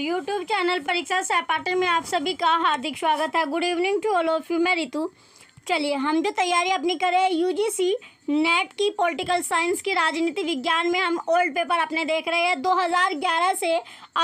YouTube channel परीक्षा सहपाठन में आप सभी का हार्दिक स्वागत है good evening to all of you मैं रितु चलिए हम जो तैयारी अपनी कर रहे हैं यूजीसी नेट की पॉलिटिकल साइंस की राजनीति विज्ञान में हम ओल्ड पेपर अपने देख रहे हैं 2011 से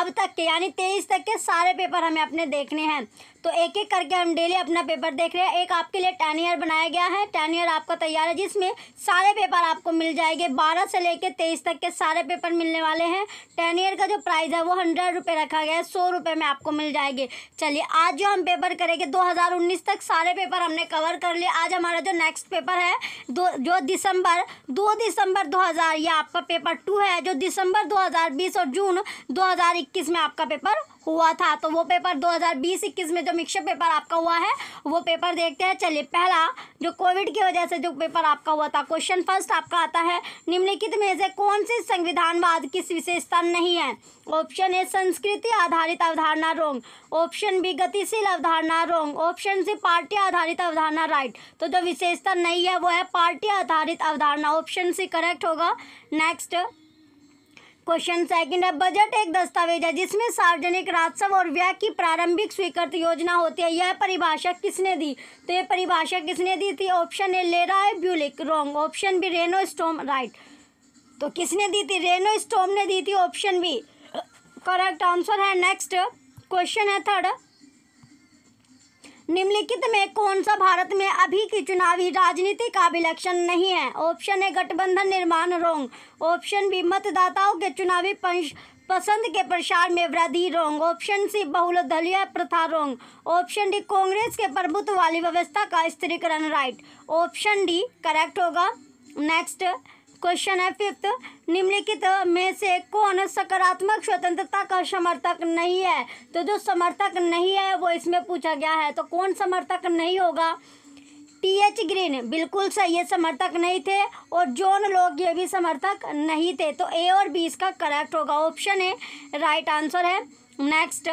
अब तक के यानी 23 तक के सारे पेपर हमें अपने देखने हैं तो एक एक करके हम डेली अपना पेपर देख रहे हैं एक आपके लिए टेन ईयर बनाया गया है टेन ईयर आपका तैयार है जिसमें सारे पेपर आपको मिल जाएंगे बारह से लेकर तेईस तक के सारे पेपर मिलने वाले हैं टेन ईयर का जो प्राइस है वो हंड्रेड रुपये रखा गया है सौ रुपये में आपको मिल जाएंगे चलिए आज जो हम पेपर करेंगे दो हज़ार उन्नीस तक सारे पेपर हमने कवर कर लिए आज हमारा जो नेक्स्ट पेपर है दो जो दिसंबर दो दिसंबर दो हज़ार ये आपका पेपर टू है जो दिसंबर दो हज़ार बीस और जून दो हज़ार इक्कीस में आपका पेपर हुआ था तो वो पेपर 2020-21 में जो मिक्सर पेपर आपका हुआ है वो पेपर देखते हैं चलिए पहला जो कोविड की वजह से जो पेपर आपका हुआ था क्वेश्चन फर्स्ट आपका आता है निम्नलिखित में से कौन सी संविधानवाद की विशेषता नहीं है ऑप्शन ए संस्कृति आधारित अवधारणा रोंग ऑप्शन बी गतिशील अवधारणा रोंग ऑप्शन सी पार्टी आधारित अवधारणा राइट तो जो विशेषता नहीं है वो है पार्टी आधारित अवधारणा ऑप्शन सी करेक्ट होगा नेक्स्ट क्वेश्चन सेकंड है बजट एक दस्तावेज है जिसमें सार्वजनिक राजस्व और व्यय की प्रारंभिक स्वीकृत योजना होती है यह परिभाषा किसने दी तो यह परिभाषा किसने दी थी ऑप्शन ए लेरा है ब्यूलिक रॉन्ग ऑप्शन बी रेनो स्टोम राइट तो किसने दी थी रेनो स्टोम ने दी थी ऑप्शन बी करेक्ट आंसर है नेक्स्ट क्वेश्चन है थर्ड निम्नलिखित में कौन सा भारत में अभी की चुनावी राजनीति का विलक्षण नहीं है ऑप्शन ए गठबंधन निर्माण रोंग ऑप्शन बी मतदाताओं के चुनावी पसंद के प्रसार में वृद्धि रोंग ऑप्शन सी दलीय प्रथा रोंग ऑप्शन डी कांग्रेस के प्रभुत्व वाली व्यवस्था का स्थिरीकरण राइट ऑप्शन डी करेक्ट होगा नेक्स्ट क्वेश्चन है फिफ्थ निम्नलिखित में से कौन सकारात्मक स्वतंत्रता का समर्थक नहीं है तो जो समर्थक नहीं है वो इसमें पूछा गया है तो कौन समर्थक नहीं होगा टी एच ग्रीन बिल्कुल सही है समर्थक नहीं थे और जॉन लोग ये भी समर्थक नहीं थे तो ए और बी इसका करेक्ट होगा ऑप्शन ए राइट आंसर है नेक्स्ट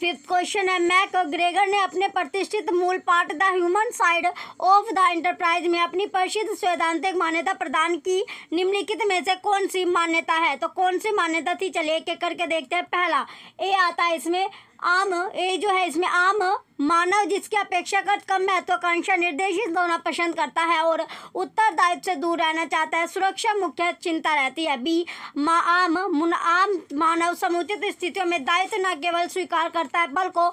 फिफ्थ क्वेश्चन है मैक ग्रेगर ने अपने प्रतिष्ठित मूल पाठ the human side of the enterprise में अपनी प्रसिद्ध सैद्धांतिक मान्यता प्रदान की निम्नलिखित में से कौन सी मान्यता है तो कौन सी मान्यता थी चलिए एक एक करके देखते हैं पहला ए आता है इसमें आम ये जो है इसमें आम मानव जिसके अपेक्षाकृत कम महत्वाकांक्षा तो निर्देशित होना पसंद करता है और उत्तरदायित्व से दूर रहना चाहता है सुरक्षा मुख्य चिंता रहती है बी मा आम मुन आम मानव समुचित स्थितियों में दायित्व न केवल स्वीकार करता है बल्को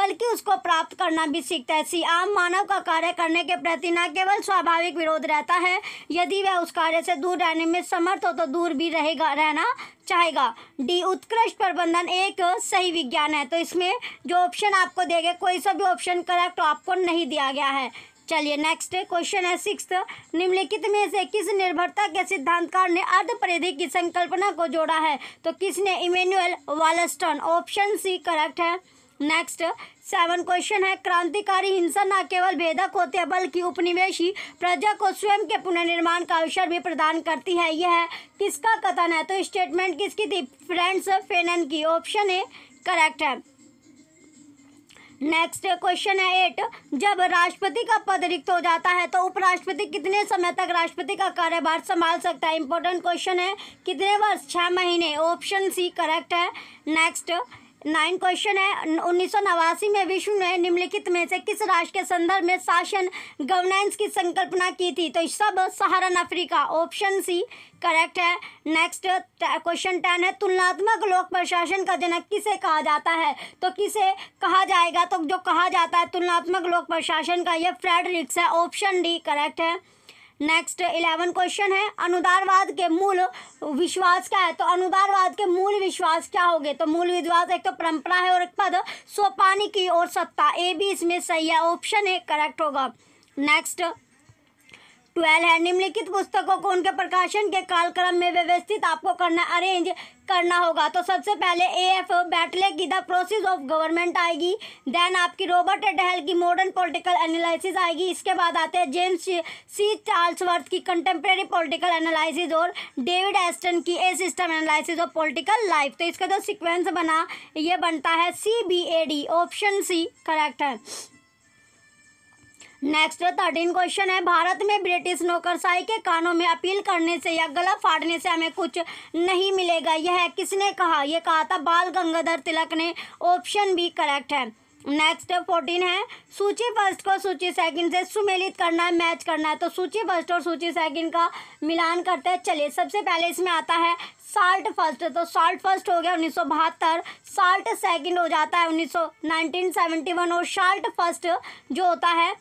बल्कि उसको प्राप्त करना भी सीखता है सी आम मानव का कार्य करने के प्रति न केवल स्वाभाविक विरोध रहता है यदि वह उस कार्य से दूर रहने में समर्थ हो तो दूर भी रहेगा रहना चाहेगा डी उत्कृष्ट प्रबंधन एक सही विज्ञान है तो इस इसमें जो ऑप्शन आपको देगा कोई सा भी ऑप्शन करेक्ट आपको नहीं दिया गया है चलिए नेक्स्ट क्वेश्चन है सिक्स निम्नलिखित में से किस निर्भरता के सिद्धांतकार ने अर्धपरिधि की संकल्पना को जोड़ा है तो किसने Immanuel Wallerstein option C correct है नेक्स्ट सेवन क्वेश्चन है क्रांतिकारी हिंसा न केवल भेदक होते हैं बल्कि उपनिवेशी प्रजा को स्वयं के पुनर्निर्माण का अवसर भी प्रदान करती है यह है किसका कथन है तो स्टेटमेंट किसकी थी फ्रेंड्स फेनन की ऑप्शन ए करेक्ट है नेक्स्ट क्वेश्चन है एट जब राष्ट्रपति का पद रिक्त हो जाता है तो उपराष्ट्रपति कितने समय तक राष्ट्रपति का कार्यभार संभाल सकता है इंपॉर्टेंट क्वेश्चन है कितने वर्ष छः महीने ऑप्शन सी करेक्ट है नेक्स्ट नाइन क्वेश्चन है उन्नीस में विश्व ने निम्नलिखित में से किस राष्ट्र के संदर्भ में शासन गवर्नेंस की संकल्पना की थी तो sub Saharan Africa option C correct है नेक्स्ट क्वेश्चन टेन है तुलनात्मक लोक प्रशासन का जनक किसे कहा जाता है तो किसे कहा जाएगा तो जो कहा जाता है तुलनात्मक लोक प्रशासन का यह फ्रेडरिक्स है ऑप्शन डी करेक्ट है नेक्स्ट इलेवन क्वेश्चन है अनुदारवाद के मूल विश्वास क्या है तो अनुदारवाद के मूल विश्वास क्या हो गए तो मूल विश्वास एक तो परंपरा है और एक पद सोपानी की और सत्ता ए भी इसमें सही है ऑप्शन ए करेक्ट होगा नेक्स्ट ट्वेल्व है निम्नलिखित पुस्तकों को उनके प्रकाशन के कालक्रम में व्यवस्थित आपको करना अरेंज करना होगा तो सबसे पहले ए एफ बैटले की द प्रोसेस ऑफ गवर्नमेंट आएगी देन आपकी रॉबर्ट डहल की मॉडर्न पॉलिटिकल एनालिसिस आएगी इसके बाद आते हैं जेम्स सी चार्ल्सवर्थ की कंटेम्प्रेरी पॉलिटिकल एनालिसिस और डेविड एस्टन की a system analysis of political life तो इसका जो सिक्वेंस बना ये बनता है C B A D option C correct है नेक्स्ट थर्टीन क्वेश्चन है भारत में ब्रिटिश नौकरशाही के कानों में अपील करने से या गला फाड़ने से हमें कुछ नहीं मिलेगा यह किसने कहा यह कहा था बाल गंगाधर तिलक ने ऑप्शन भी करेक्ट है नेक्स्ट फोर्टीन है सूची फर्स्ट को सूची सेकंड से सुमेलित करना है मैच करना है तो सूची फर्स्ट और सूची सेकंड का मिलान करते हैं चलिए सबसे पहले इसमें आता है साल्ट फर्स्ट तो साल्ट फर्स्ट हो गया उन्नीस सौ बहत्तर साल्ट सेकंड हो जाता है उन्नीस सौ नाइनटीन सेवेंटी वन और साल्ट फर्स्ट जो होता है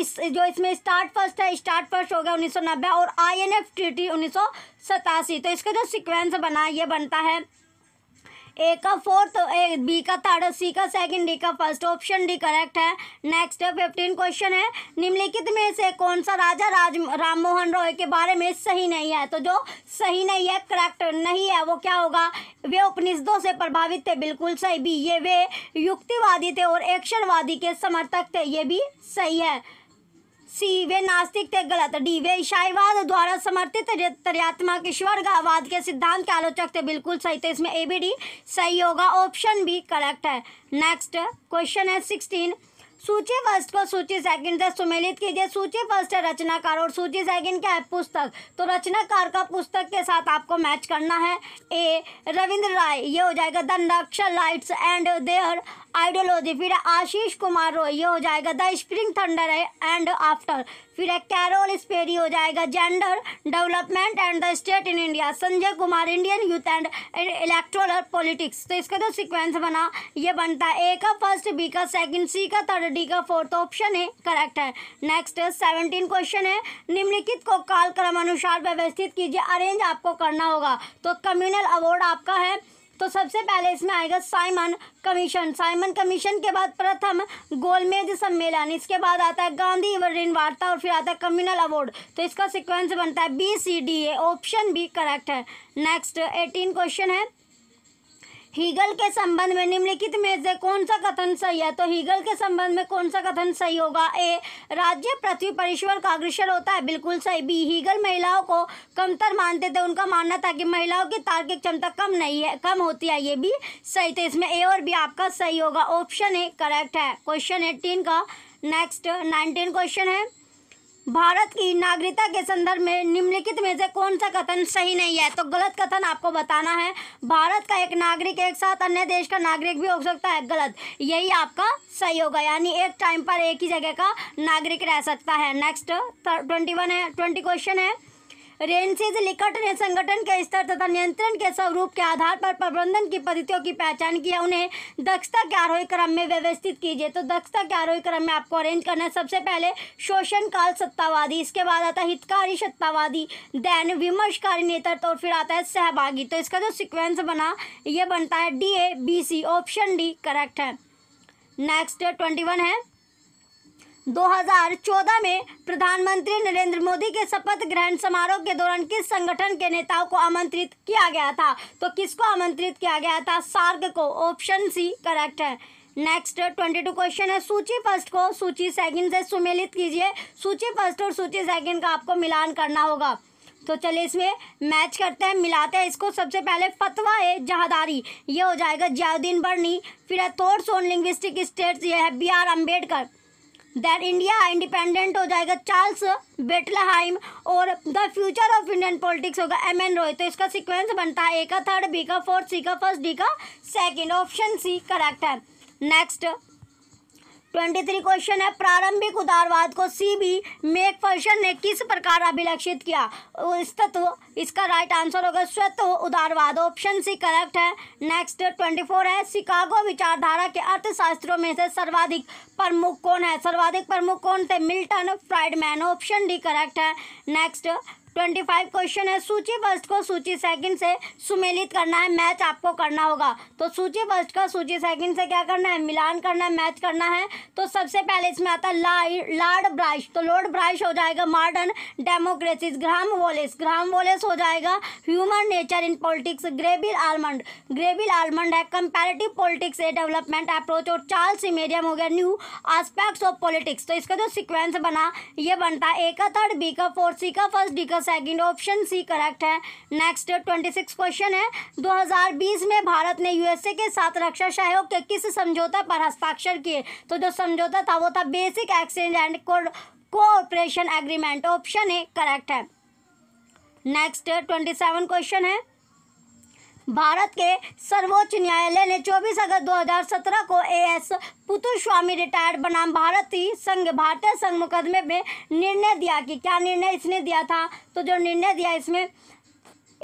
इस जो इसमें स्टार्ट फर्स्ट है स्टार्ट फर्स्ट हो गया उन्नीस और आईएनएफ ट्रीटी उन्नीस तो इसका जो सिक्वेंस बना ये बनता है ए का फोर्थ ए बी का थर्ड सी का सेकंड डी का फर्स्ट ऑप्शन डी करेक्ट है नेक्स्ट फिफ्टीन क्वेश्चन है निम्नलिखित में से कौन सा राजा राज राम मोहन रॉय के बारे में सही नहीं है तो जो सही नहीं है करेक्ट नहीं है वो क्या होगा वे उपनिषदों से प्रभावित थे बिल्कुल सही भी ये वे युक्तिवादी थे और एक्शनवादी के समर्थक थे ये भी सही है सी वे नास्तिक थे गलत डी वे ईसाईवाद द्वारा समर्थित तरियात्मक ईश्वरवाद के सिद्धांत के आलोचक थे बिल्कुल सही थे तो इसमें ए बी डी सही होगा ऑप्शन बी करेक्ट है नेक्स्ट क्वेश्चन है सिक्सटीन सूची फर्स्ट को सूची सेकंड से सुमेलित कीजिए सूची फर्स्ट है रचनाकार और सूची सेकंड क्या है पुस्तक तो रचनाकार का पुस्तक के साथ आपको मैच करना है ए रविंद्र राय ये हो जाएगा the Naxalites and their ideology फिर आशीष कुमार रॉय ये हो जाएगा the spring thunder and after फिर है कैरोल स्पेरी हो जाएगा gender development and the state in India Sanjay Kumar Indian youth and electoral politics तो इसका जो तो सिक्वेंस बना ये बनता है ए का फर्स्ट बी का सेकंड सी का थर्ड डी का फोर्थ ऑप्शन है करेक्ट है नेक्स्ट सेवनटीन क्वेश्चन है निम्नलिखित को कालक्रम अनुसार व्यवस्थित कीजिए अरेंज आपको करना होगा तो कम्युनल अवार्ड आपका है तो सबसे पहले इसमें आएगा साइमन कमीशन साइमन कमीशन के बाद प्रथम गोलमेज सम्मेलन इसके बाद आता है गांधी ऋण वार्ता और फिर आता है कम्युनल अवार्ड तो इसका सिक्वेंस बनता है B C D A option भी करेक्ट है नेक्स्ट एटीन क्वेश्चन है हीगल के संबंध में निम्नलिखित में से कौन सा कथन सही है तो हीगल के संबंध में कौन सा कथन सही होगा ए राज्य पृथ्वी पर ईश्वर का अग्रसर होता है बिल्कुल सही बी हीगल महिलाओं को कमतर मानते थे उनका मानना था कि महिलाओं की तार्किक क्षमता कम नहीं है कम होती है ये भी सही थे इसमें ए और बी आपका सही होगा ऑप्शन ए करेक्ट है क्वेश्चन एट्टीन का नेक्स्ट नाइनटीन क्वेश्चन है भारत की नागरिकता के संदर्भ में निम्नलिखित में से कौन सा कथन सही नहीं है तो गलत कथन आपको बताना है भारत का एक नागरिक एक साथ अन्य देश का नागरिक भी हो सकता है गलत यही आपका सही होगा यानी एक टाइम पर एक ही जगह का नागरिक रह सकता है नेक्स्ट ट्वेंटी वन है ट्वेंटी क्वेश्चन है रेंसेज निकट ने संगठन के स्तर तथा नियंत्रण के स्वरूप के आधार पर प्रबंधन की पद्धतियों की पहचान किया उन्हें दक्षता के आरोही क्रम में व्यवस्थित कीजिए तो दक्षता के आरोही क्रम में आपको अरेंज करना है सबसे पहले शोषण काल सत्तावादी इसके बाद आता है हितकारी सत्तावादी देन विमर्शकारी नेतृत्व और फिर आता है सहभागी तो इसका जो सिक्वेंस बना ये बनता है D A B C option D correct है नेक्स्ट ट्वेंटी वन है 2014 में प्रधानमंत्री नरेंद्र मोदी के शपथ ग्रहण समारोह के दौरान किस संगठन के नेताओं को आमंत्रित किया गया था तो किसको आमंत्रित किया गया था सार्क को ऑप्शन सी करेक्ट है नेक्स्ट ट्वेंटी टू क्वेश्चन है सूची फर्स्ट को सूची सेकंड से सुमेलित कीजिए सूची फर्स्ट और सूची सेकंड का आपको मिलान करना होगा तो चलिए इसमें मैच करते हैं मिलाते हैं इसको सबसे पहले फतवा है जहादारी ये हो जाएगा जयाउद्दीन बर्नी फिर है थोट्स सोन लिंग्विस्टिक स्टेट्स ये है B R Ambedkar that India independent हो जाएगा चार्ल्स बेटलाहाइम और the future of Indian politics होगा एम एन रॉय तो इसका सीक्वेंस बनता है ए का थर्ड बी का फोर्थ सी का फर्स्ट डी का सेकेंड ऑप्शन सी करेक्ट है नेक्स्ट ट्वेंटी थ्री क्वेश्चन है प्रारंभिक उदारवाद को सी बी मेक फर्शन ने किस प्रकार अभिलक्षित किया स्तत्व इसका राइट आंसर होगा स्वत उदारवाद ऑप्शन सी करेक्ट है नेक्स्ट ट्वेंटी फोर है शिकागो विचारधारा के अर्थशास्त्रों में से सर्वाधिक प्रमुख कौन है सर्वाधिक प्रमुख कौन थे Milton Friedman option D correct है नेक्स्ट ट्वेंटी फाइव क्वेश्चन है सूची फर्स्ट को सूची सेकंड से सुमेलित करना है मैच आपको करना होगा तो सूची फर्स्ट का सूची सेकंड से क्या करना है मिलान करना है मैच करना है तो सबसे पहले इसमें आता है ला, लार्ड ब्राइश तो लॉर्ड ब्राइश हो जाएगा modern democracies Graham Wallas Graham Wallas हो जाएगा human nature in politics Gabriel Almond Gabriel Almond है comparative politics a development approach और चार्ल्स इमेरियम हो गया न्यू आस्पेक्ट्स ऑफ पॉलिटिक्स तो इसका जो सिक्वेंस बना ये बनता है ए का थर्ड बी का फोर्थ सी का फर्स्ट डी का सेकंड ऑप्शन सी करेक्ट है नेक्स्ट ट्वेंटी सिक्स क्वेश्चन है 2020 में भारत ने यूएसए के साथ रक्षा सहयोग के किस समझौता पर हस्ताक्षर किए तो जो समझौता था वो था basic exchange and cooperation agreement option A correct है नेक्स्ट ट्वेंटी सेवन क्वेश्चन है भारत के सर्वोच्च न्यायालय ने 24 अगस्त 2017 को ए एस पुतुस्वामी रिटायर्ड बनाम भारतीय संघ भारतीय संघ मुकदमे में निर्णय दिया कि क्या निर्णय इसने दिया था तो जो निर्णय दिया इसमें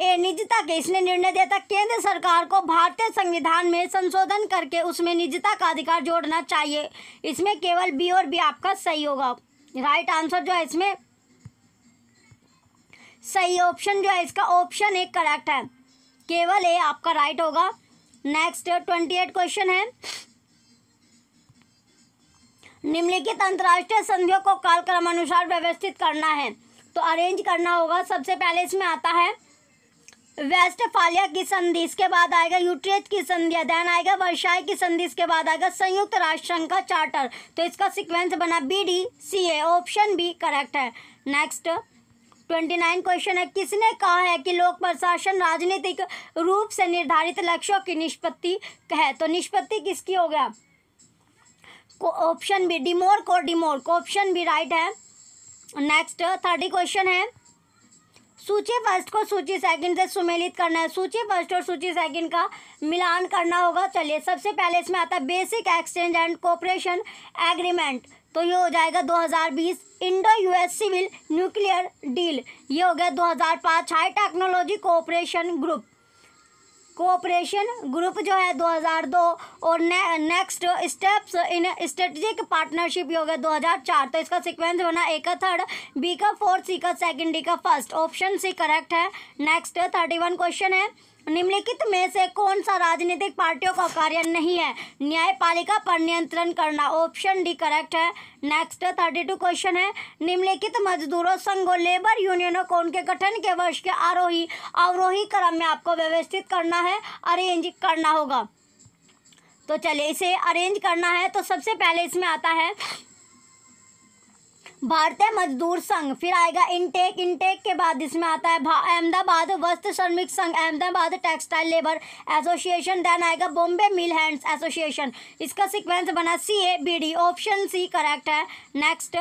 ए निजता के इसने निर्णय दिया था केंद्र सरकार को भारतीय संविधान में संशोधन करके उसमें निजता का अधिकार जोड़ना चाहिए इसमें केवल बी और बी आपका सही होगा राइट आंसर जो है इसमें सही ऑप्शन जो है इसका ऑप्शन एक करेक्ट है केवल ए आपका राइट होगा नेक्स्ट ट्वेंटी एट क्वेश्चन है निम्नलिखित अंतर्राष्ट्रीय संधियों को अनुसार व्यवस्थित करना है तो अरेंज करना होगा सबसे पहले इसमें आता है वेस्ट फालिया की संधि इसके बाद आएगा यूट्रेट की संधि अध्ययन आएगा वर्षाई की संधि इसके बाद आएगा संयुक्त राष्ट्र संघ का चार्टर तो इसका सीक्वेंस बना B D C A option B correct है नेक्स्ट ट्वेंटी नाइन क्वेश्चन है किसने कहा है कि लोक प्रशासन राजनीतिक रूप से निर्धारित लक्ष्यों की निष्पत्ति है तो निष्पत्ति किसकी हो गया ऑप्शन बी डिमोर को डिमोर ऑप्शन बी राइट है नेक्स्ट थर्टी क्वेश्चन है सूची फर्स्ट को सूची सेकंड से सुमेलित करना है सूची फर्स्ट और सूची सेकंड का मिलान करना होगा चलिए सबसे पहले इसमें आता है basic exchange and cooperation agreement तो ये हो जाएगा 2020 Indo US civil nuclear deal ये हो गया 2005 high technology cooperation group cooperation group जो है 2002 और ने, next steps in strategic partnership ये हो गया 2004 तो इसका सीक्वेंस बना ए का थर्ड बी का फोर्थ सी का सेकंड डी का फर्स्ट ऑप्शन सी करेक्ट है नेक्स्ट थर्टी वन क्वेश्चन है निम्नलिखित में से कौन सा राजनीतिक पार्टियों का कार्य नहीं है न्यायपालिका पर नियंत्रण करना ऑप्शन डी करेक्ट है नेक्स्ट थर्टी टू क्वेश्चन है निम्नलिखित मजदूरों संघों लेबर यूनियनों को उनके गठन के वर्ष के आरोही अवरोही क्रम में आपको व्यवस्थित करना है अरेंज करना होगा तो चलिए इसे अरेंज करना है तो सबसे पहले इसमें आता है भारतीय मजदूर संघ फिर आएगा इनटेक इनटेक के बाद इसमें आता है अहमदाबाद वस्त्र श्रमिक संघ Ahmedabad textile labour association then आएगा बॉम्बे मिल हैंड्स एसोसिएशन इसका सिक्वेंस बना C A B D option C correct है नेक्स्ट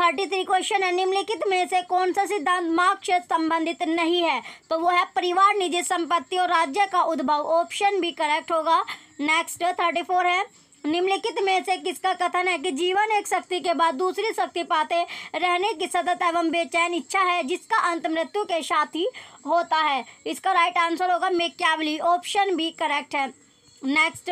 थर्टी थ्री क्वेश्चन है निम्नलिखित में से कौन सा सिद्धांत मार्क्स से संबंधित नहीं है तो वो है परिवार निजी संपत्ति और राज्य का उद्भव ऑप्शन भी करेक्ट होगा नेक्स्ट थर्टी फोर है निम्नलिखित में से किसका कथन है कि जीवन एक शक्ति के बाद दूसरी शक्ति पाते रहने की सतत एवं बेचैन इच्छा है जिसका अंत मृत्यु के साथ ही होता है इसका राइट आंसर होगा मेक्यावली ऑप्शन बी करेक्ट है नेक्स्ट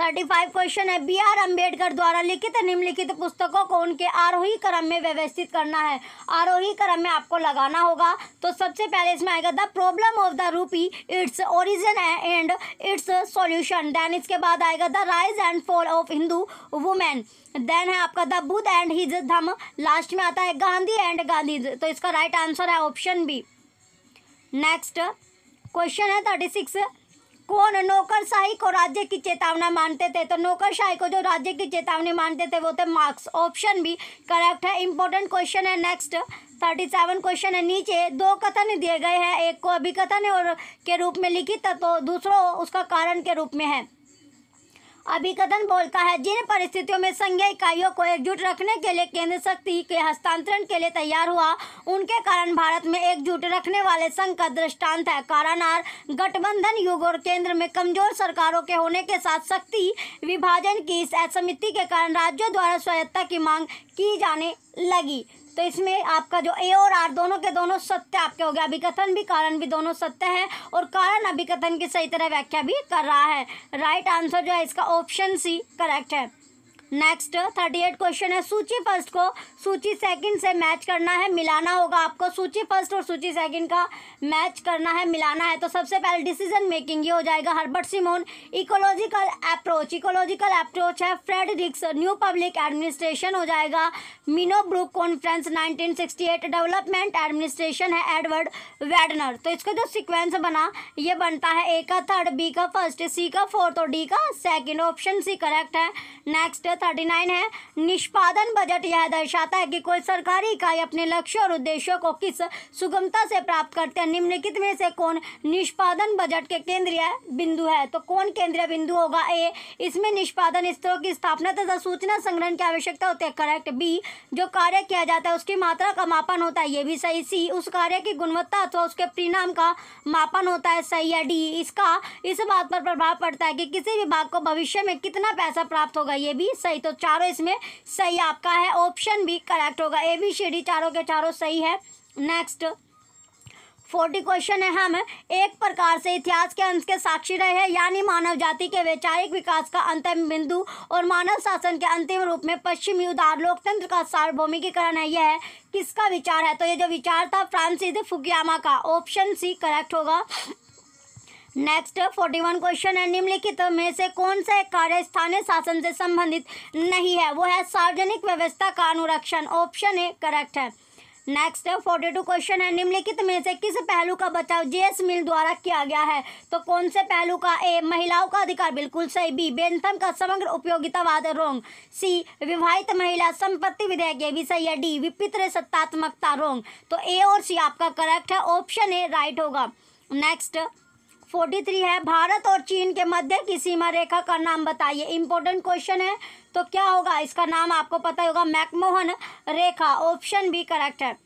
थर्टी फाइव क्वेश्चन है बी आर अम्बेडकर द्वारा लिखित निम्नलिखित पुस्तकों को उनके आरोही क्रम में व्यवस्थित करना है आरोही क्रम में आपको लगाना होगा तो सबसे पहले इसमें आएगा the problem of the rupee its origin and its solution then इसके बाद आएगा the rise and fall of Hindu women then है आपका the Buddha and his Dhamma last में आता है गांधी एंड गांधी तो इसका राइट right आंसर है ऑप्शन बी नेक्स्ट क्वेश्चन है थर्टी सिक्स कौन नौकरशाही को राज्य की चेतावनी मानते थे तो नौकरशाही को जो राज्य की चेतावनी मानते थे वो थे मार्क्स ऑप्शन भी करेक्ट है इंपॉर्टेंट क्वेश्चन है नेक्स्ट थर्टी सेवन क्वेश्चन है नीचे दो कथन दिए गए हैं एक को अभिकथन और के रूप में लिखित तो दूसरों उसका कारण के रूप में है अभिकथन बोलता है जिन परिस्थितियों में संघीय इकाइयों को एकजुट रखने के लिए केंद्र शक्ति के हस्तांतरण के लिए तैयार हुआ उनके कारण भारत में एकजुट रखने वाले संघ का दृष्टांत है कारणार गठबंधन युग और केंद्र में कमजोर सरकारों के होने के साथ शक्ति विभाजन की इस असमिति के कारण राज्यों द्वारा स्वायत्ता की मांग की जाने लगी तो इसमें आपका जो ए और आर दोनों के दोनों सत्य आपके हो गया अभिकथन भी कारण भी दोनों सत्य है और कारण अभिकथन की सही तरह व्याख्या भी कर रहा है राइट आंसर जो है इसका ऑप्शन सी करेक्ट है नेक्स्ट थर्टी एट क्वेश्चन है सूची फर्स्ट को सूची सेकंड से मैच करना है मिलाना होगा आपको सूची फर्स्ट और सूची सेकंड का मैच करना है मिलाना है तो सबसे पहले डिसीजन मेकिंग ये हो जाएगा Herbert Simon ecological approach ecological approach है Fred Riggs new public administration हो जाएगा Minnowbrook conference nineteen development administration है एडवर्ड वेडनर तो इसका जो सिक्वेंस बना ये बनता है ए का थर्ड बी का फर्स्ट सी का फोर्थ और डी का सेकेंड ऑप्शन सी करेक्ट है नेक्स्ट थर्टी नाइन है निष्पादन बजट यह दर्शाता है कि कोई सरकारी इकाई अपने लक्ष्य और उद्देश्यों को किस सुगमता से प्राप्त करते हैं निम्नलिखित में से कौन निष्पादन बजट के केंद्रीय बिंदु है तो कौन केंद्रीय बिंदु होगा ए इसमें निष्पादन स्तरों की स्थापना तथा सूचना संग्रहण की आवश्यकता होती है करेक्ट बी जो कार्य किया जाता है उसकी मात्रा का मापन होता है ये भी सही सी उस कार्य की गुणवत्ता अथवा उसके परिणाम का मापन होता है सही या डी इसका इस बात पर प्रभाव पड़ता है कि किसी विभाग को भविष्य में कितना पैसा प्राप्त होगा ये भी सही तो चारों इसमें सही आपका है ऑप्शन भी करेक्ट होगा ए बी सी डी चारों के चारों सही है नेक्स्ट फोर्टी क्वेश्चन है हम एक प्रकार से इतिहास के अंश के साक्षी रहे हैं यानी मानव जाति के वैचारिक विकास का अंतिम बिंदु और मानव शासन के अंतिम रूप में पश्चिमी उदार लोकतंत्र का सार्वभौमिकीकरण है यह है किसका विचार है तो ये जो विचार था फ्रांसिस फुगियामा का ऑप्शन सी करेक्ट होगा नेक्स्ट फोर्टी वन क्वेश्चन है निम्नलिखित तो में से कौन सा एक कार्य स्थानीय शासन से संबंधित नहीं है वो है सार्वजनिक व्यवस्था का अनुरक्षण ऑप्शन ए करेक्ट है नेक्स्ट फोर्टी टू क्वेश्चन है निम्नलिखित में से किस पहलू का बचाव जेएस मिल द्वारा किया गया है तो कौन से पहलू का ए महिलाओं का अधिकार बिल्कुल सही बी बेंथम का समग्र उपयोगितावाद रोंग सी विवाहित महिला संपत्ति विधेयक ये भी सही है डी विपित्र सत्तात्मकता रोंग तो ए और सी आपका करेक्ट है ऑप्शन ए राइट होगा नेक्स्ट 43 है भारत और चीन के मध्य की सीमा रेखा का नाम बताइए इंपॉर्टेंट क्वेश्चन है तो क्या होगा इसका नाम आपको पता होगा मैकमोहन रेखा ऑप्शन भी करेक्ट है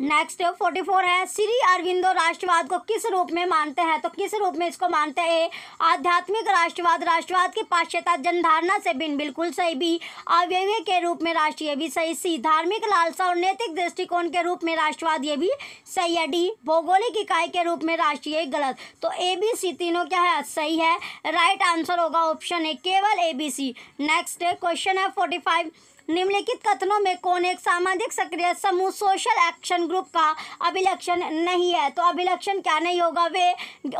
नेक्स्ट फोर्टी फोर है श्री अरविंदो राष्ट्रवाद को किस रूप में मानते हैं तो किस रूप में इसको मानते हैं आध्यात्मिक राष्ट्रवाद राष्ट्रवाद की पाश्चात्य जनधारणा से भिन्न बिल्कुल सही भी अव्यव्य के रूप में राष्ट्रीय भी सही सी धार्मिक लालसा और नैतिक दृष्टिकोण के रूप में राष्ट्रवाद ये भी सही है डी भौगोलिक इकाई के रूप में राष्ट्रीय गलत तो ए बी सी तीनों क्या है सही है राइट आंसर होगा ऑप्शन ए केवल A B C next question है फोर्टी फाइव निम्नलिखित कथनों में कौन एक सामाजिक सक्रिय समूह सोशल एक्शन ग्रुप का अभिलक्षण नहीं है तो अभिलक्षण क्या नहीं होगा वे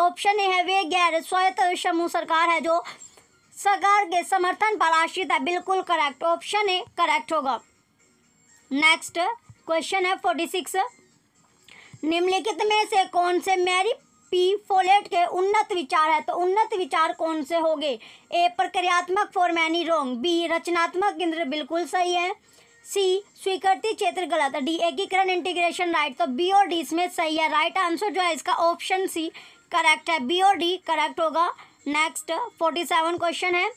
ऑप्शन ए है वे गैर स्वायत्त समूह सरकार है जो सरकार के समर्थन पर आश्रित है बिल्कुल करेक्ट ऑप्शन ए करेक्ट होगा नेक्स्ट क्वेश्चन है फोर्टी सिक्स निम्नलिखित में से कौन से मैरी पी फोलेट के उन्नत विचार है तो उन्नत विचार कौन से होंगे ए प्रक्रियात्मक फॉर मैनी रोंग बी रचनात्मक केंद्र बिल्कुल सही है सी स्वीकृति क्षेत्र गलत डी एकीकरण इंटीग्रेशन राइट तो बी और डी इसमें सही है राइट आंसर जो है इसका ऑप्शन सी करेक्ट है बी और डी करेक्ट होगा नेक्स्ट फोर्टी सेवन क्वेश्चन है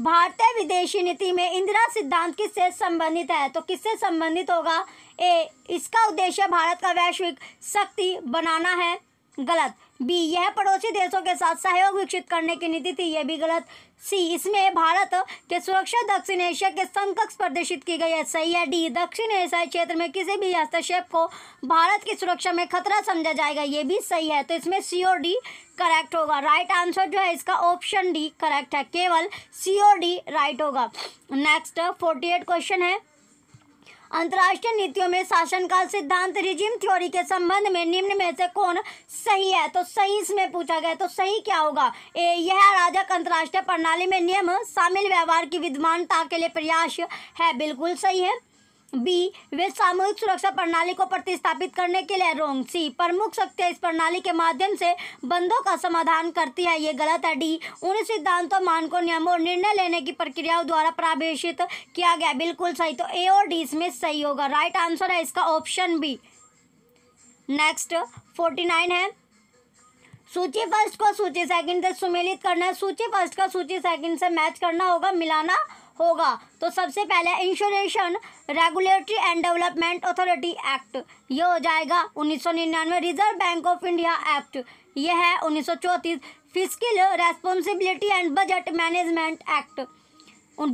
भारतीय विदेशी नीति में इंदिरा सिद्धांत किससे संबंधित है तो किससे संबंधित होगा ए इसका उद्देश्य भारत का वैश्विक शक्ति बनाना है गलत बी यह पड़ोसी देशों के साथ सहयोग विकसित करने की नीति थी यह भी गलत सी इसमें भारत के सुरक्षा दक्षिण एशिया के समकक्ष प्रदर्शित की गई है सही है डी दक्षिण एशियाई क्षेत्र में किसी भी हस्तक्षेप को भारत की सुरक्षा में खतरा समझा जाएगा ये भी सही है तो इसमें सी और डी करेक्ट होगा राइट आंसर जो है इसका ऑप्शन डी करेक्ट है केवल सी और डी राइट होगा नेक्स्ट फोर्टी एट क्वेश्चन है अंतर्राष्ट्रीय नीतियों में शासनकाल सिद्धांत रिजिम थ्योरी के संबंध में निम्न में से कौन सही है तो सही इसमें पूछा गया तो सही क्या होगा ए यह अराजक अंतर्राष्ट्रीय प्रणाली में नियम शामिल व्यवहार की विद्वानता के लिए प्रयास है बिल्कुल सही है बी वे सामूहिक सुरक्षा प्रणाली को प्रतिस्थापित करने के लिए रोंग सी प्रमुख शक्तियाँ इस प्रणाली के माध्यम से बंदों का समाधान करती है ये गलत है डी उन सिद्धांतों मानकों नियमों और निर्णय लेने की प्रक्रियाओं द्वारा प्रावेशित किया गया बिल्कुल सही तो ए और डी इसमें सही होगा राइट आंसर है इसका option B next forty nine है सूची फर्स्ट को सूची सेकंड से सुमेलित करना है सूची फर्स्ट का सूची सेकंड से मैच करना होगा मिलाना होगा तो सबसे पहले insurance regulatory and development authority act ये हो जाएगा 1999 reserve bank of India act ये है 1934 physical responsibility and budget management act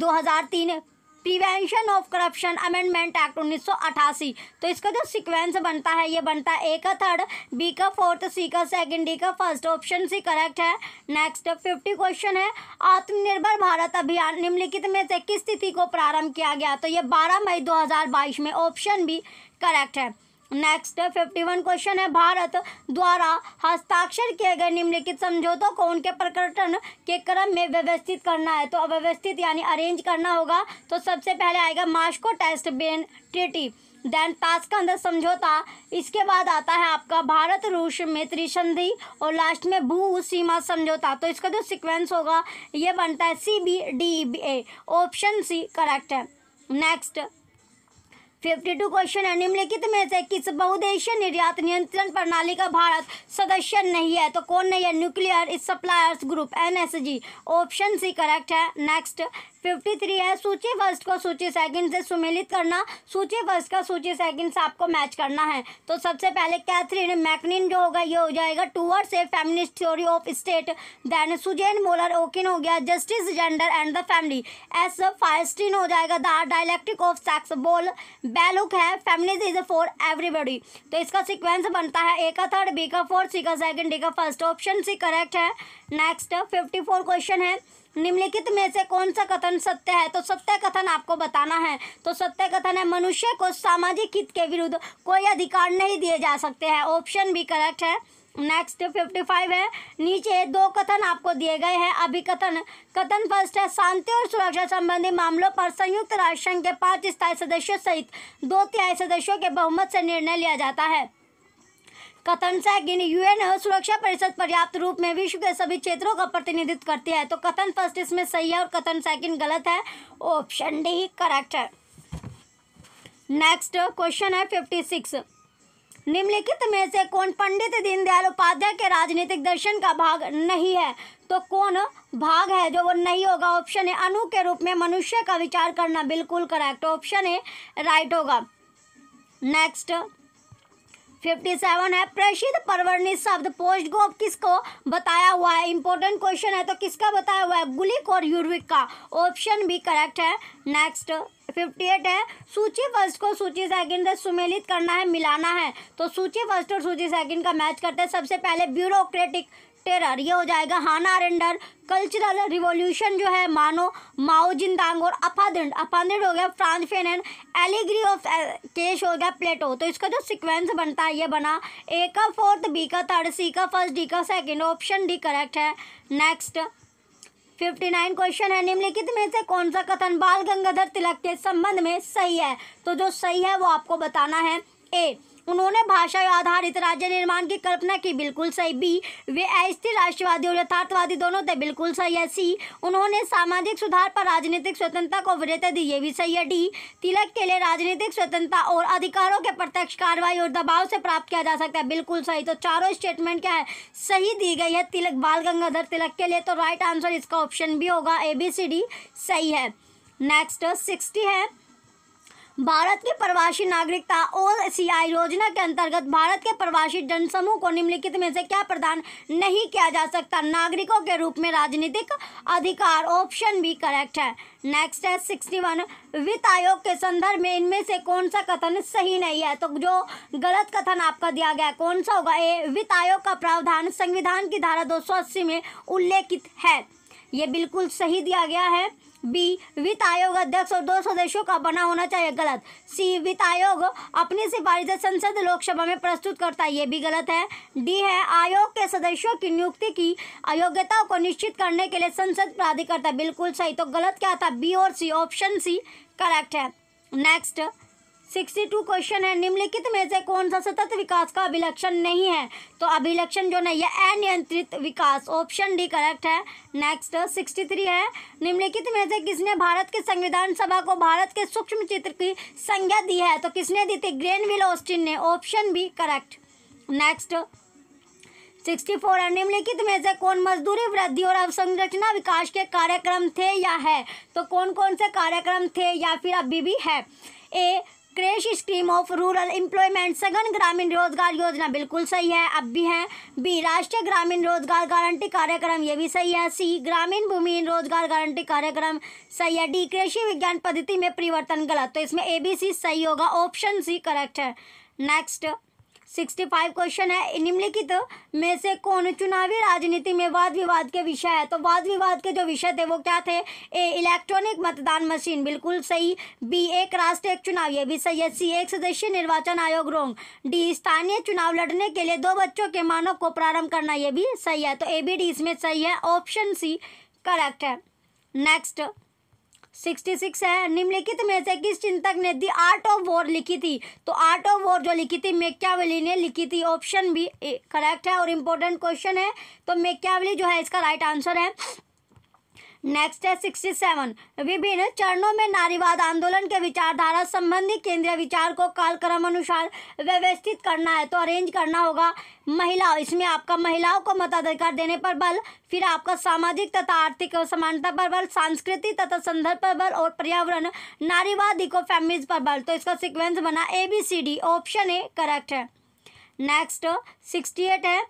2003 prevention of corruption amendment act 1988 तो इसका जो सिक्वेंस बनता है ये बनता है ए का थर्ड बी का फोर्थ सी का सेकंड डी का फर्स्ट ऑप्शन सी करेक्ट है नेक्स्ट फिफ्टी क्वेश्चन है आत्मनिर्भर भारत अभियान निम्नलिखित में से किस तिथि को प्रारंभ किया गया तो ये बारह मई दो में ऑप्शन भी करेक्ट है नेक्स्ट फिफ्टी वन क्वेश्चन है भारत द्वारा हस्ताक्षर किए गए निम्नलिखित समझौतों को उनके प्रकटन के क्रम में व्यवस्थित करना है तो अव्यवस्थित यानी अरेंज करना होगा तो सबसे पहले आएगा Moscow test ban treaty then अंदर समझौता इसके बाद आता है आपका भारत रूस में त्रिशंधि और लास्ट में भू सीमा समझौता तो इसका जो सिक्वेंस होगा ये बनता है C B D B A option C correct है नेक्स्ट फिफ्टी टू क्वेश्चन है निम्नलिखित में से किस बहुदेशीय निर्यात नियंत्रण प्रणाली का भारत सदस्य नहीं है तो कौन नहीं है nuclear suppliers group NSG option C correct है नेक्स्ट फिफ्टी थ्री है सूची फर्स्ट को सूची सेकंड से सुमेलित करना सूची फर्स्ट का सूची सेकंड से आपको मैच करना है तो सबसे पहले कैथरीन मैकनिन जो होगा ये हो जाएगा towards a feminist theory of state then Susan Moller Okin हो गया justice gender and the family S Feinstein हो जाएगा द डायलैक्टिक ऑफ सेक्स बोल बैलुक है फैमिली इज फॉर एवरीबडी तो इसका सिक्वेंस बनता है ए का थर्ड बी का फोर्थ सी का सेकंड डी का फर्स्ट ऑप्शन सी करेक्ट है नेक्स्ट फिफ्टी फोर क्वेश्चन है निम्नलिखित में से कौन सा कथन सत्य है तो सत्य कथन आपको बताना है तो सत्य कथन है मनुष्य को सामाजिक हित के विरुद्ध कोई अधिकार नहीं दिए जा सकते हैं ऑप्शन भी करेक्ट है नेक्स्ट फिफ्टी फाइव है नीचे दो कथन आपको दिए गए हैं अभी कथन कथन फर्स्ट है शांति और सुरक्षा संबंधी मामलों पर संयुक्त राष्ट्र संघ के पांच स्थायी सदस्यों सहित दो तिहाई सदस्यों के बहुमत से निर्णय लिया जाता है कथन सेकंड यूएन सुरक्षा परिषद पर्याप्त रूप में विश्व के सभी क्षेत्रों का प्रतिनिधित्व करती है तो कथन फर्स्ट इसमें सही है और कथन सेकंड गलत है ऑप्शन डी करेक्ट है नेक्स्ट क्वेश्चन है फिफ्टी सिक्स निम्नलिखित में से कौन पंडित दीनदयाल उपाध्याय के राजनीतिक दर्शन का भाग नहीं है तो कौन भाग है जो वो नहीं होगा ऑप्शन है अनु के रूप में मनुष्य का विचार करना बिल्कुल करेक्ट ऑप्शन है राइट होगा नेक्स्ट फिफ्टी सेवन है प्रेषित परवरणी शब्द पोस्ट गोप किसको बताया हुआ है इंपॉर्टेंट क्वेश्चन है तो किसका बताया हुआ है गुलिक और यूरविक का ऑप्शन भी करेक्ट है नेक्स्ट फिफ्टी एट है सूची फर्स्ट को सूची सेकंड से सुमेलित करना है मिलाना है तो सूची फर्स्ट और सूची सेकंड का मैच करते हैं सबसे पहले ब्यूरोक्रेटिक टेरर ये हो जाएगा हाना रेंडर कल्चरल रिवॉल्यूशन जो है मानो माओ जिंदांग और अपादंड अपादंड हो गया Frantz Fanon allegory of cave हो गया प्लेटो तो इसका जो सीक्वेंस बनता है ये बना ए का फोर्थ बी का थर्ड सी का फर्स्ट डी का सेकंड ऑप्शन डी करेक्ट है नेक्स्ट फिफ्टी नाइन क्वेश्चन है निम्नलिखित में से कौन सा कथन बाल गंगाधर तिलक के संबंध में सही है तो जो सही है वो आपको बताना है ए उन्होंने भाषा आधारित राज्य निर्माण की कल्पना की बिल्कुल सही बी वे अस्थिर राष्ट्रवादी और यथार्थवादी दोनों थे बिल्कुल सही है सी उन्होंने सामाजिक सुधार पर राजनीतिक स्वतंत्रता को वरीयता दी ये भी सही है डी तिलक के लिए राजनीतिक स्वतंत्रता और अधिकारों के प्रत्यक्ष कार्रवाई और दबाव से प्राप्त किया जा सकता है बिल्कुल सही तो चारों स्टेटमेंट क्या है सही दी गई है तिलक बाल गंगाधर तिलक के लिए तो राइट आंसर इसका ऑप्शन भी होगा ए बी सी डी सही है नेक्स्ट सिक्सटी है भारत की प्रवासी नागरिकता ओल सी आई योजना के अंतर्गत भारत के प्रवासी जनसमूह को निम्नलिखित में से क्या प्रदान नहीं किया जा सकता नागरिकों के रूप में राजनीतिक अधिकार ऑप्शन भी करेक्ट है नेक्स्ट है सिक्सटी वन वित्त आयोग के संदर्भ में इनमें से कौन सा कथन सही नहीं है तो जो गलत कथन आपका दिया गया कौन सा होगा ए वित्त आयोग का प्रावधान संविधान की धारा दो में उल्लेखित है ये बिल्कुल सही दिया गया है बी वित्त आयोग अध्यक्ष और दो सदस्यों का बना होना चाहिए गलत सी वित्त आयोग अपनी सिफारिशें संसद लोकसभा में प्रस्तुत करता है ये भी गलत है डी है आयोग के सदस्यों की नियुक्ति की अयोग्यता को निश्चित करने के लिए संसद प्राधिकर्ता बिल्कुल सही तो गलत क्या था बी और सी ऑप्शन सी करेक्ट है नेक्स्ट सिक्सटी टू क्वेश्चन है निम्नलिखित में से कौन सा सतत विकास का अभिलक्षण नहीं है तो अभिलक्षण जो नहीं है अनियंत्रित विकास ऑप्शन डी करेक्ट है नेक्स्ट सिक्सटी थ्री है निम्नलिखित में से किसने भारत के संविधान सभा को भारत के सूक्ष्म चित्र की संज्ञा दी है तो किसने दी थी ग्रेनविल ऑस्टिन ने option B correct next sixty four है निम्नलिखित में से कौन मजदूरी वृद्धि और अवसंरचना विकास के कार्यक्रम थे या है तो कौन कौन से कार्यक्रम थे या फिर अभी भी है a crash scheme of rural employment सघन ग्रामीण रोजगार योजना बिल्कुल सही है अब भी है बी राष्ट्रीय ग्रामीण रोजगार गारंटी कार्यक्रम ये भी सही है सी ग्रामीण भूमिहीन रोजगार गारंटी कार्यक्रम सही है डी कृषि विज्ञान पद्धति में परिवर्तन गलत तो इसमें ए बी सी सही होगा ऑप्शन सी करेक्ट है नेक्स्ट सिक्सटी फाइव क्वेश्चन है निम्नलिखित में से कौन चुनावी राजनीति में वाद विवाद के विषय है तो वाद विवाद के जो विषय थे वो क्या थे ए इलेक्ट्रॉनिक मतदान मशीन बिल्कुल सही बी एक राष्ट्र एक चुनाव ये भी सही है सी एक सदस्य निर्वाचन आयोग रोंग डी स्थानीय चुनाव लड़ने के लिए दो बच्चों के मानव को प्रारंभ करना ये भी सही है तो ए बी डी इसमें सही है ऑप्शन सी करेक्ट है नेक्स्ट सिक्सटी सिक्स है निम्नलिखित में से किस चिंतक ने दी आर्ट ऑफ वॉर लिखी थी तो आर्ट ऑफ वॉर जो लिखी थी मेक्यावली ने लिखी थी ऑप्शन भी करेक्ट है और इम्पोर्टेंट क्वेश्चन है तो मेक्यावली जो है इसका राइट आंसर है नेक्स्ट है सिक्सटी सेवन विभिन्न चरणों में नारीवाद आंदोलन के विचारधारा संबंधी केंद्रीय विचार को कालक्रम अनुसार व्यवस्थित करना है तो अरेंज करना होगा महिला इसमें आपका महिलाओं को मताधिकार देने पर बल फिर आपका सामाजिक तथा आर्थिक समानता पर बल सांस्कृतिक तथा संदर्भ पर बल और पर्यावरण नारीवाद इको फैमिलीज पर बल तो इसका सिक्वेंस बना A B C D option A correct है नेक्स्ट सिक्सटी एट है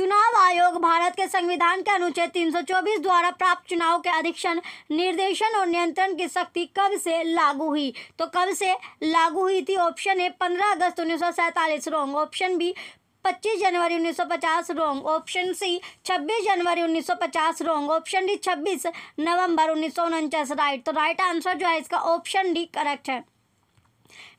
चुनाव आयोग भारत के संविधान के अनुच्छेद 324 द्वारा प्राप्त चुनाव के अधीक्षण निर्देशन और नियंत्रण की शक्ति कब से लागू हुई तो कब से लागू हुई थी ऑप्शन ए पंद्रह अगस्त उन्नीस रोंग ऑप्शन बी 25 जनवरी 1950 रोंग ऑप्शन सी 26 जनवरी 1950 रोंग ऑप्शन डी 26 नवंबर उन्नीस राइट तो राइट आंसर जो है इसका ऑप्शन डी करेक्ट है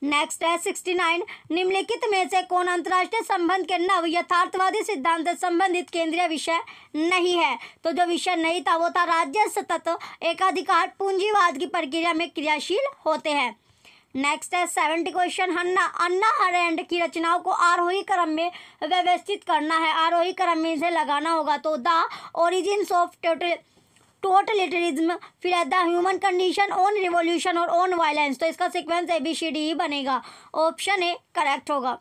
नेक्स्ट है सिक्सटी नाइन निम्नलिखित में से कौन अंतर्राष्ट्रीय संबंध के नव यथार्थवादी सिद्धांत से संबंधित केंद्रीय विषय नहीं है तो जो विषय नहीं था वो था राज्य सतत एकाधिकार पूंजीवाद की प्रक्रिया में क्रियाशील होते हैं नेक्स्ट है सेवेंटी क्वेश्चन हन्ना अन्ना हर एंड की रचनाओं को आरोही क्रम में व्यवस्थित करना है आरोही क्रम में इसे लगाना होगा तो the origin of total totalitarianism फिर at the human condition on revolution और ऑन वायलेंस तो इसका sequence A B C D ही बनेगा ऑप्शन ए करेक्ट होगा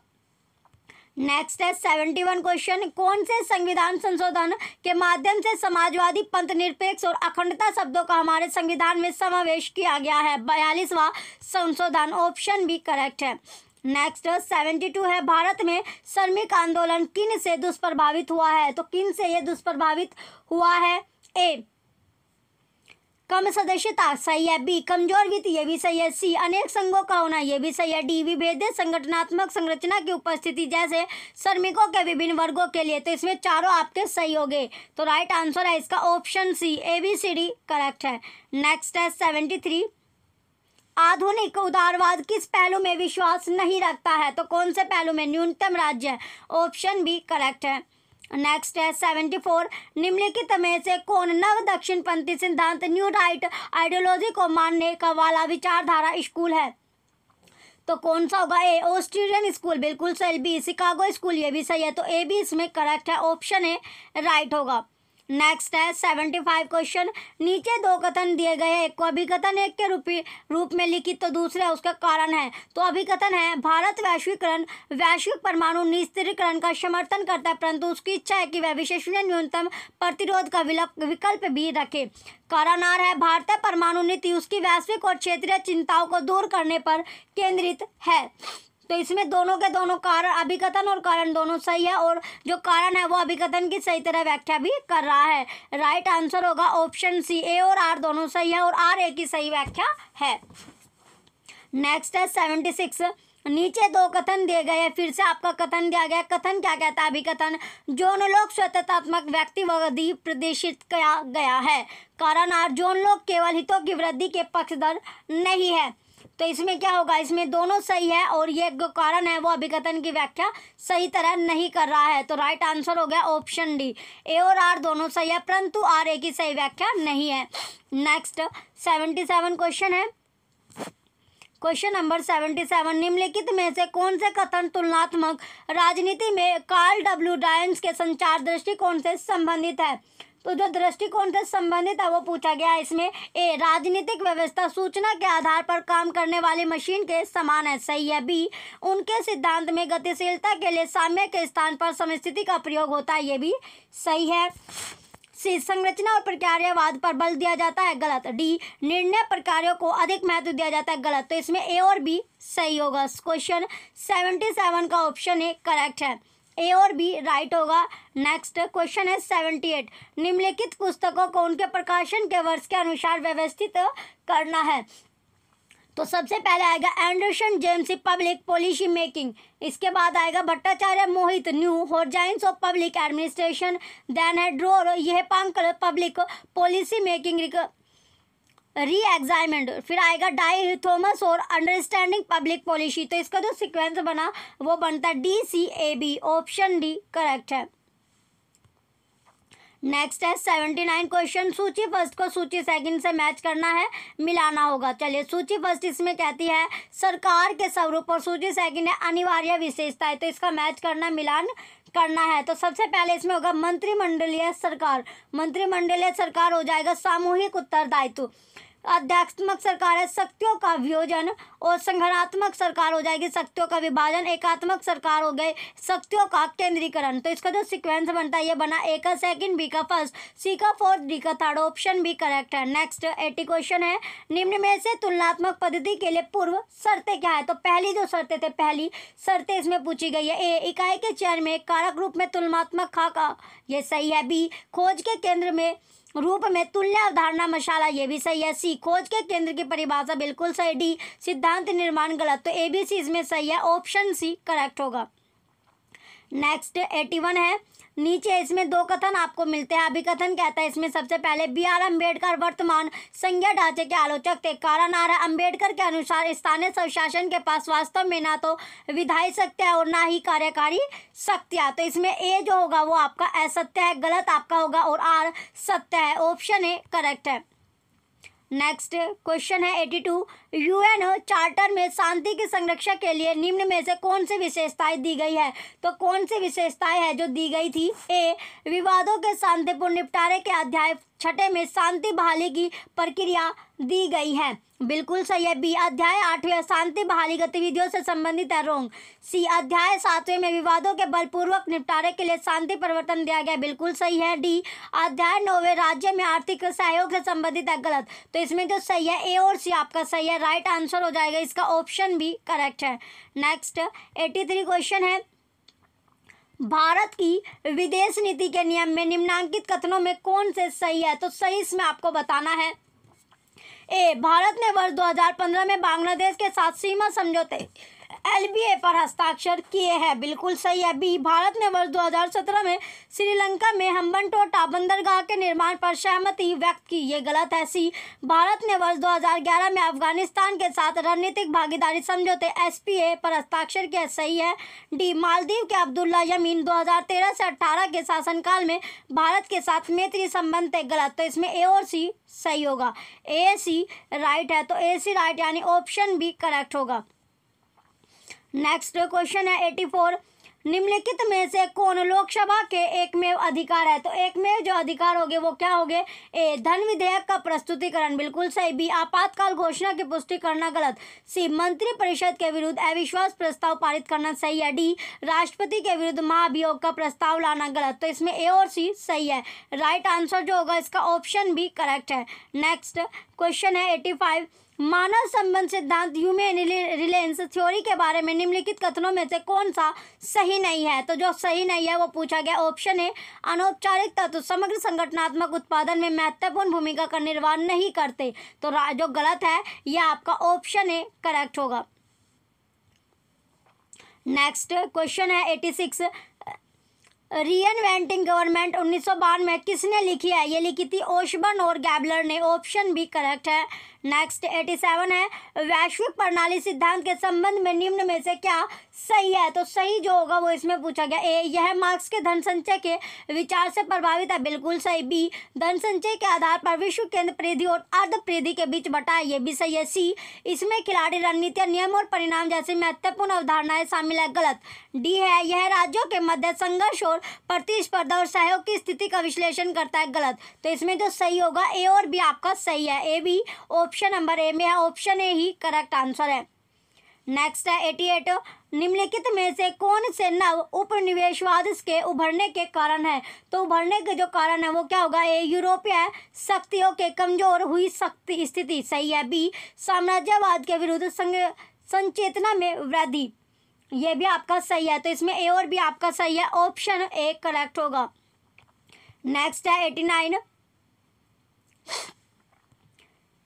नेक्स्ट है सेवेंटी वन क्वेश्चन कौन से संविधान संशोधन के माध्यम से समाजवादी पंथ निरपेक्ष और अखंडता शब्दों का हमारे संविधान में समावेश किया गया है बयालीसवा संशोधन ऑप्शन भी करेक्ट है नेक्स्ट सेवेंटी टू है भारत में श्रमिक आंदोलन किन से दुष्प्रभावित हुआ है तो किन से ये दुष्प्रभावित हुआ है ए कम सदस्यता सही है बी कमजोर वित्त ये भी सही है सी अनेक संघों का होना ये भी सही है डी विभेद संगठनात्मक संरचना की उपस्थिति जैसे श्रमिकों के विभिन्न वर्गों के लिए तो इसमें चारों आपके सही हो गए तो राइट आंसर है इसका option C A B C D correct है नेक्स्ट है सेवेंटी थ्री आधुनिक उदारवाद किस पहलू में विश्वास नहीं रखता है तो कौन से पहलू में न्यूनतम राज्य ऑप्शन बी करेक्ट है नेक्स्ट है सेवेंटी फोर निम्नलिखित में से कौन नव दक्षिणपंथी सिद्धांत न्यू राइट आइडियोलॉजी को मानने का वाला विचारधारा स्कूल है तो कौन सा होगा ए ऑस्ट्रेलियन स्कूल बिल्कुल सही बी शिकागो स्कूल ये भी सही है तो ए भी इसमें करेक्ट है ऑप्शन ए राइट होगा नेक्स्ट है सेवेंटी फाइव क्वेश्चन नीचे दो कथन दिए गए हैं एक को अभिकथन एक के रूप रूप में लिखित तो दूसरे उसका कारण है तो अभिकथन है भारत वैश्वीकरण वैश्विक परमाणु निस्त्रीकरण का समर्थन करता है परंतु उसकी इच्छा है कि वह विशेषण न्यूनतम प्रतिरोध का विकल्प भी रखे कारण आर है भारतीय परमाणु नीति उसकी वैश्विक और क्षेत्रीय चिंताओं को दूर करने पर केंद्रित है तो इसमें दोनों के दोनों कारण अभिकथन और कारण दोनों सही है और जो कारण है वो अभिकथन की सही तरह व्याख्या भी कर रहा है राइट आंसर होगा ऑप्शन सी ए और आर दोनों सही है और आर ए की सही व्याख्या है नेक्स्ट है सेवेंटी सिक्स नीचे दो कथन दिए गए हैं फिर से आपका कथन दिया गया कथन क्या कहता है अभिकथन जोन जोन लोक स्वतंत्रतात्मक वृद्धि प्रदर्शित किया गया है कारण आर जोन लोग केवल हितों की वृद्धि के पक्षधर नहीं है तो इसमें क्या होगा इसमें दोनों सही है और ये कारण है वो अभिकथन की व्याख्या सही तरह नहीं कर रहा है तो राइट आंसर हो गया ऑप्शन डी ए और आर दोनों सही है परंतु आर ए की सही व्याख्या नहीं है नेक्स्ट सेवेंटी सेवन क्वेश्चन है क्वेश्चन नंबर सेवेंटी सेवन निम्नलिखित में से कौन से कथन तुलनात्मक राजनीति में कार्ल डब्ल्यू डायंस के संचार दृष्टिकोण से संबंधित है तो जो दृष्टिकोण से संबंधित है वो पूछा गया है इसमें ए राजनीतिक व्यवस्था सूचना के आधार पर काम करने वाली मशीन के समान है सही है बी उनके सिद्धांत में गतिशीलता के लिए साम्य के स्थान पर समस्थिति का प्रयोग होता है ये भी सही है सी संरचना और प्रकार्यवाद पर बल दिया जाता है गलत डी निर्णय प्रकारों को अधिक महत्व दिया जाता है गलत तो इसमें ए और बी सही होगा क्वेश्चन सेवेंटी सेवन का ऑप्शन ए करेक्ट है ए और बी राइट होगा नेक्स्ट क्वेश्चन है सेवेंटी एट निम्नलिखित पुस्तकों को उनके प्रकाशन के वर्ष के अनुसार व्यवस्थित करना है तो सबसे पहले आएगा Anderson James public policy making इसके बाद आएगा Bhattacharya Mohit new horizons of public administration then है ड्रोर यह पांकल public policy making re examine फिर आएगा डाईथोमस और अंडरस्टैंडिंग पब्लिक पॉलिसी तो इसका जो तो सिक्वेंस बना वो बनता है D C A B option D correct है नेक्स्ट है सेवेंटी नाइन क्वेश्चन सूची फर्स्ट को सूची सेकंड से मैच करना है मिलाना होगा चलिए सूची फर्स्ट इसमें कहती है सरकार के स्वरूप और सूची सेकंड है अनिवार्य विशेषता है तो इसका मैच करना मिलान करना है तो सबसे पहले इसमें होगा मंत्रिमंडलीय सरकार मंत्रिमंडलीय सरकार हो जाएगा सामूहिक उत्तरदायित्व अध्यात्मक सरकार है शक्तियों का वियोजन और संगठनात्मक सरकार हो जाएगी शक्तियों का विभाजन एकात्मक सरकार हो गई शक्तियों का केंद्रीकरण तो इसका जो सीक्वेंस बनता है ये बना ए का सेकंड बी का फर्स्ट सी का फोर्थ डी का थर्ड ऑप्शन भी करेक्ट है नेक्स्ट एटी क्वेश्चन है निम्न में से तुलनात्मक पद्धति के लिए पूर्व शर्तें क्या है तो पहली जो शर्तें थे पहली शर्तें इसमें पूछी गई है ए इकाई के चयन में कारक रूप में तुलनात्मक खा का ये सही है बी खोज के केंद्र में रूप में तुल्य अवधारणा मशाला ये भी सही है सी खोज के केंद्र की परिभाषा बिल्कुल सही डी सिद्धांत निर्माण गलत तो ए बी सी इसमें सही है ऑप्शन सी करेक्ट होगा नेक्स्ट एटी वन है नीचे इसमें दो कथन आपको मिलते हैं अभी कथन कहता है इसमें सबसे पहले बी आर अम्बेडकर वर्तमान संज्ञा ढांचे के आलोचक थे कारण आर अम्बेडकर के अनुसार स्थानीय स्वशासन के पास वास्तव में ना तो विधायी शक्ति है और ना ही कार्यकारी शक्तियाँ तो इसमें ए जो होगा वो आपका असत्य है गलत आपका होगा और आर सत्य है ऑप्शन ए करेक्ट है नेक्स्ट क्वेश्चन है एटी टू यू चार्टर में शांति के संरक्षण के लिए निम्न में से कौन सी विशेषताएं दी गई है तो कौन सी विशेषताएं हैं जो दी गई थी ए विवादों के शांतिपूर्ण निपटारे के अध्याय छठे में शांति बहाली की प्रक्रिया दी गई है बिल्कुल सही है बी अध्याय आठवें शांति बहाली गतिविधियों से संबंधित है रोंग सी अध्याय सातवें में विवादों के बलपूर्वक निपटारे के लिए शांति प्रवर्तन दिया गया बिल्कुल सही है डी अध्याय नौवे राज्य में आर्थिक सहयोग से संबंधित है गलत तो इसमें जो सही है ए और सी आपका सही है राइट आंसर हो जाएगा इसका ऑप्शन भी करेक्ट है नेक्स्ट एटी थ्री क्वेश्चन है भारत की विदेश नीति के नियम में निम्नांकित कथनों में कौन से सही है तो सही इसमें आपको बताना है ए भारत ने वर्ष 2015 में बांग्लादेश के साथ सीमा समझौते एलबीए पर हस्ताक्षर किए हैं बिल्कुल सही है बी भारत ने वर्ष 2017 में श्रीलंका में हम्बनटोटा बंदरगाह के निर्माण पर सहमति व्यक्त की ये गलत है सी भारत ने वर्ष 2011 में अफगानिस्तान के साथ रणनीतिक भागीदारी समझौते एसपीए पर हस्ताक्षर किए सही है डी मालदीव के अब्दुल्ला यमीन दो से अट्ठारह के शासनकाल में भारत के साथ मैत्री संबंध थे गलत तो इसमें ए और सी सही होगा ए सी राइट है तो ए सी राइट यानी ऑप्शन भी करेक्ट होगा नेक्स्ट क्वेश्चन है एटी फोर निम्नलिखित में से कौन लोकसभा के एक में अधिकार है तो एक में जो अधिकार हो गए वो क्या हो गए ए धन विधेयक का प्रस्तुतिकरण बिल्कुल सही बी आपातकाल घोषणा की पुष्टि करना गलत सी मंत्री परिषद के विरुद्ध अविश्वास प्रस्ताव पारित करना सही है डी राष्ट्रपति के विरुद्ध महाभियोग का प्रस्ताव लाना गलत तो इसमें ए और सी सही है राइट आंसर जो होगा इसका ऑप्शन भी करेक्ट है नेक्स्ट क्वेश्चन है एटी फाइव मानव संबंध सिद्धांत ह्यूमन रिलेंस थ्योरी के बारे में निम्नलिखित कथनों में से कौन सा सही नहीं है तो जो सही नहीं है वो पूछा गया ऑप्शन है अनौपचारिक तत्व तो समग्र संगठनात्मक उत्पादन में महत्वपूर्ण भूमिका का निर्वाह नहीं करते तो जो गलत है यह आपका ऑप्शन है करेक्ट होगा नेक्स्ट क्वेश्चन है एटी सिक्स वेंटिंग गवर्नमेंट उन्नीस सौ बानवे किसने लिखी है ये लिखी थी ओशबन और गैबलर ने ऑप्शन भी करेक्ट है नेक्स्ट एटी सेवन है वैश्विक प्रणाली सिद्धांत के संबंध में निम्न में से क्या सही है तो सही जो होगा वो इसमें पूछा गया ए यह मार्क्स के धन संचय के विचार से प्रभावित है बिल्कुल सही बी धन संचय के आधार पर विश्व केंद्र प्रीधि और अर्ध प्रीधि के बीच बटा है ये भी सही है सी इसमें खिलाड़ी रणनीति नियम और परिणाम जैसी महत्वपूर्ण अवधारणाएं शामिल है गलत डी है यह राज्यों के मध्य संघर्ष और प्रतिस्पर्धा और सहयोग की स्थिति का विश्लेषण करता है गलत तो इसमें जो सही होगा ए और बी आपका सही है ए बी और ऑप्शन नंबर ए में है ऑप्शन ए ही करेक्ट आंसर है नेक्स्ट है एटी एट निम्नलिखित में से कौन से नव उपनिवेशवाद के उभरने के कारण है तो उभरने के जो कारण है वो क्या होगा ए यूरोपीय शक्तियों के कमजोर हुई शक्ति स्थिति सही है बी साम्राज्यवाद के विरुद्ध संचेतना में वृद्धि ये भी आपका सही है तो इसमें ए और बी आपका सही है ऑप्शन ए करेक्ट होगा नेक्स्ट है eighty nine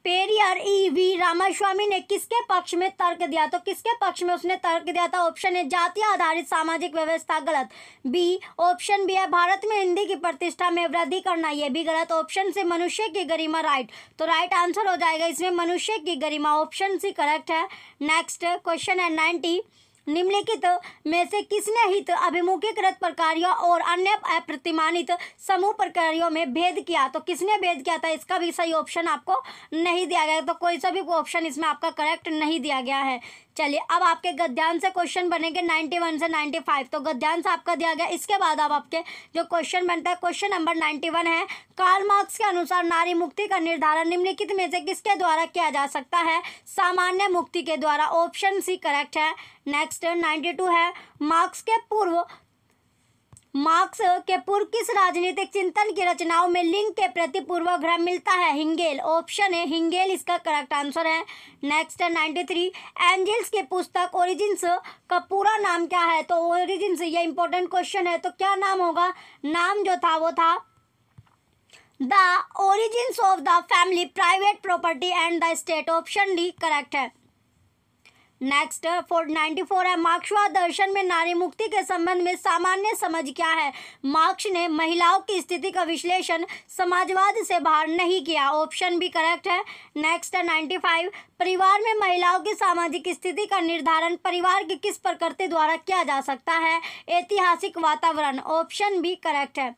Periyar E V Ramaswamy ने किसके पक्ष में तर्क दिया तो किसके पक्ष में उसने तर्क दिया था ऑप्शन है जाति आधारित सामाजिक व्यवस्था गलत बी ऑप्शन बी है भारत में हिंदी की प्रतिष्ठा में वृद्धि करना यह भी गलत ऑप्शन से मनुष्य की गरिमा राइट तो राइट आंसर हो जाएगा इसमें मनुष्य की गरिमा ऑप्शन सी करेक्ट है नेक्स्ट क्वेश्चन है नाइन्टी निम्नलिखित में से किसने हित अभिमुखीकृत प्रकारियों और अन्य अप्रतिमानित समूह प्रकारियों में भेद किया तो किसने भेद किया था इसका भी सही ऑप्शन आपको नहीं दिया गया तो कोई सा भी ऑप्शन इसमें आपका करेक्ट नहीं दिया गया है चलिए अब आपके गद्यांश से क्वेश्चन बनेंगे नाइन्टी वन से नाइन्टी फाइव तो गद्यांश आपका दिया गया इसके बाद अब आपके जो क्वेश्चन बनता है क्वेश्चन नंबर नाइन्टी वन है कार्ल मार्क्स के अनुसार नारी मुक्ति का निर्धारण निम्नलिखित में से किसके द्वारा किया जा सकता है सामान्य मुक्ति के द्वारा ऑप्शन सी करेक्ट है नेक्स्ट एक्सटर्न 92 है मार्क्स के पूर्व मार्क्स के पूर्व किस राजनीतिक चिंतन की रचनाओं में लिंग के प्रति पूर्वाग्रह मिलता है हिंगेल ऑप्शन है हिंगेल इसका करेक्ट आंसर है नेक्स्ट है नाइन्टी थ्री एंजल्स की पुस्तक ओरिजिन्स का पूरा नाम क्या है तो ओरिजिन्स ये इंपॉर्टेंट क्वेश्चन है तो क्या नाम होगा नाम जो था वो था the origins of the family private property and the state option D correct है नेक्स्ट फोर नाइन्टी फोर है मार्क्सवाद दर्शन में नारी मुक्ति के संबंध में सामान्य समझ क्या है मार्क्स ने महिलाओं की स्थिति का विश्लेषण समाजवाद से बाहर नहीं किया ऑप्शन भी करेक्ट है नेक्स्ट है नाइन्टी फाइव परिवार में महिलाओं की सामाजिक स्थिति का निर्धारण परिवार के किस प्रकृति द्वारा किया जा सकता है ऐतिहासिक वातावरण ऑप्शन भी करेक्ट है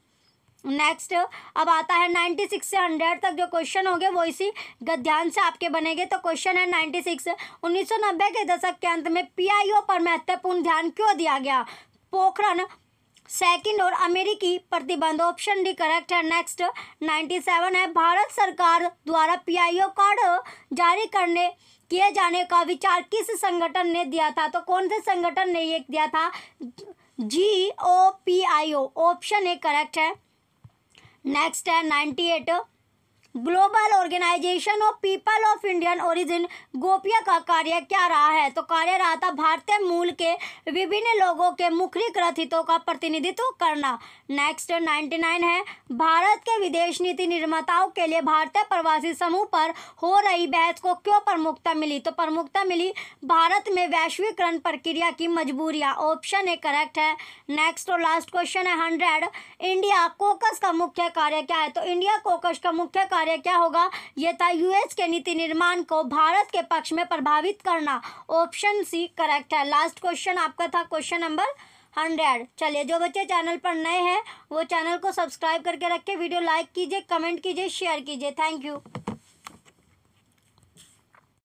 नेक्स्ट अब आता है नाइन्टी सिक्स से हंड्रेड तक जो क्वेश्चन होंगे वो इसी गद्यांश से आपके बनेंगे तो क्वेश्चन है नाइन्टी सिक्स उन्नीस सौ नब्बे के दशक के अंत में पीआईओ पर महत्वपूर्ण ध्यान क्यों दिया गया पोखरण सेकंड और अमेरिकी प्रतिबंध ऑप्शन डी करेक्ट है नेक्स्ट नाइन्टी सेवन है भारत सरकार द्वारा पीआईओ कार्ड जारी करने किए जाने का विचार किस संगठन ने दिया था तो कौन से संगठन ने ये दिया था G O P I O option A correct है Next, uh, 98. Global organisation of people of Indian origin GOPIO का कार्य क्या रहा है तो कार्य रहा था भारतीय मूल के विभिन्न लोगों के मुखरीकृत हितों का प्रतिनिधित्व करना नेक्स्ट नाइन है भारत के विदेश नीति निर्माताओं के लिए भारतीय प्रवासी समूह पर हो रही बहस को क्यों प्रमुखता मिली तो प्रमुखता मिली भारत में वैश्वीकरण प्रक्रिया की मजबूरियाँ ऑप्शन ए करेक्ट है नेक्स्ट और लास्ट क्वेश्चन है हंड्रेड इंडिया कोकस का मुख्य कार्य क्या है तो इंडिया कोकस का मुख्य कार्य कार्य क्या होगा यह था यूएस के नीति निर्माण को भारत के पक्ष में प्रभावित करना ऑप्शन सी करेक्ट है लास्ट क्वेश्चन आपका था क्वेश्चन नंबर हंड्रेड चलिए जो बच्चे चैनल पर नए हैं वो चैनल को सब्सक्राइब करके रखें वीडियो लाइक कीजिए कमेंट कीजिए शेयर कीजिए थैंक यू